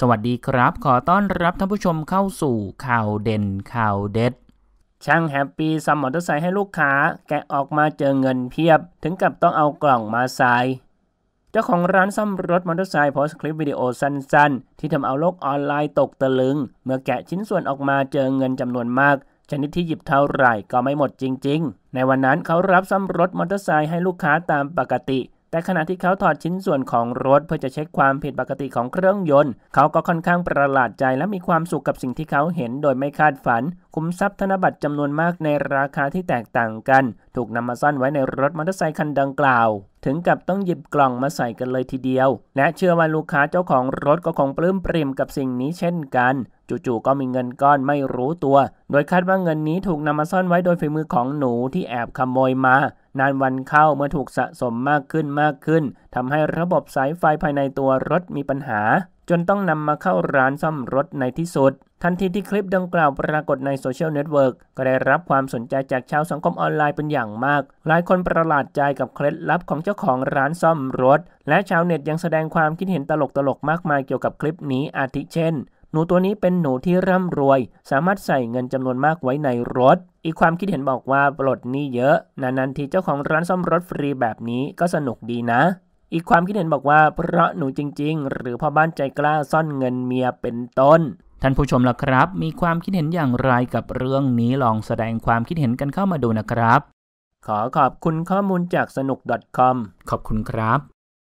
สวัสดีครับ ขอต้อนรับท่านผู้ชมเข้าสู่ข่าวเด่น ข่าวเด็ดช่างแฮปปี้ซัมมอเตอร์ไซค์ให้ลูกค้าแกะออกมาเจอเงินเพียบถึงกับต้องเอากล่องมาใส่เจ้าของร้านซ่อมรถมอเตอร์ไซค์โพสคลิปวิดีโอสั้นๆ ที่ทำเอาโลกออนไลน์ตกตะลึง เมื่อแกะชิ้นส่วนออกมาเจอเงินจำนวนมาก ชนิดที่หยิบเท่าไหร่ก็ไม่หมดจริง ๆ ในวันนั้นเขารับซ่อมรถมอเตอร์ไซค์ให้ลูกค้าตามปกติแต่ขณะที่เขาถอดชิ้นส่วนของรถเพื่อจะเช็คความผิดปกติของเครื่องยนต์ เขาก็ค่อนข้างประหลาดใจและมีความสุขกับสิ่งที่เขาเห็นโดยไม่คาดฝัน คุ้มทรัพย์ธนบัตรจำนวนมากในราคาที่แตกต่างกัน ถูกนำมาซ่อนไว้ในรถมอเตอร์ไซค์คันดังกล่าว ถึงกับต้องหยิบกล่องมาใส่กันเลยทีเดียว และเชื่อว่าลูกค้าเจ้าของรถก็คงปลื้มปริ่มกับสิ่งนี้เช่นกันจู่ๆก็มีเงินก้อนไม่รู้ตัว โดยคาดว่าเงินนี้ถูกนำมาซ่อนไว้โดยฝีมือของหนูที่แอบขโมยมานานวันเข้าเมื่อถูกสะสมมากขึ้นมากขึ้นทำให้ระบบสายไฟภายในตัวรถมีปัญหา จนต้องนำมาเข้าร้านซ่อมรถในที่สุด ทันทีที่คลิปดังกล่าวปรากฏในโซเชียลเน็ตเวิร์กก็ได้รับความสนใจจากชาวสังคมออนไลน์เป็นอย่างมาก หลายคนประหลาดใจกับเคล็ดลับของเจ้าของร้านซ่อมรถ และชาวเน็ตยังแสดงความคิดเห็นตลกๆมากมายเกี่ยวกับคลิปนี้อาทิเช่นหนูตัวนี้เป็นหนูที่ร่ำรวย สามารถใส่เงินจำนวนมากไว้ในรถ อีกความคิดเห็นบอกว่าปลดหนี้เยอะนานๆทีเจ้าของร้านซ่อมรถฟรีแบบนี้ก็สนุกดีนะ อีกความคิดเห็นบอกว่าเพราะหนูจริงๆ หรือพ่อบ้านใจกล้าซ่อนเงินเมียเป็นต้น ท่านผู้ชมล่ะครับ มีความคิดเห็นอย่างไรกับเรื่องนี้ลองแสดงความคิดเห็นกันเข้ามาดูนะครับขอขอบคุณข้อมูลจากสนุก .com ขอบคุณครับ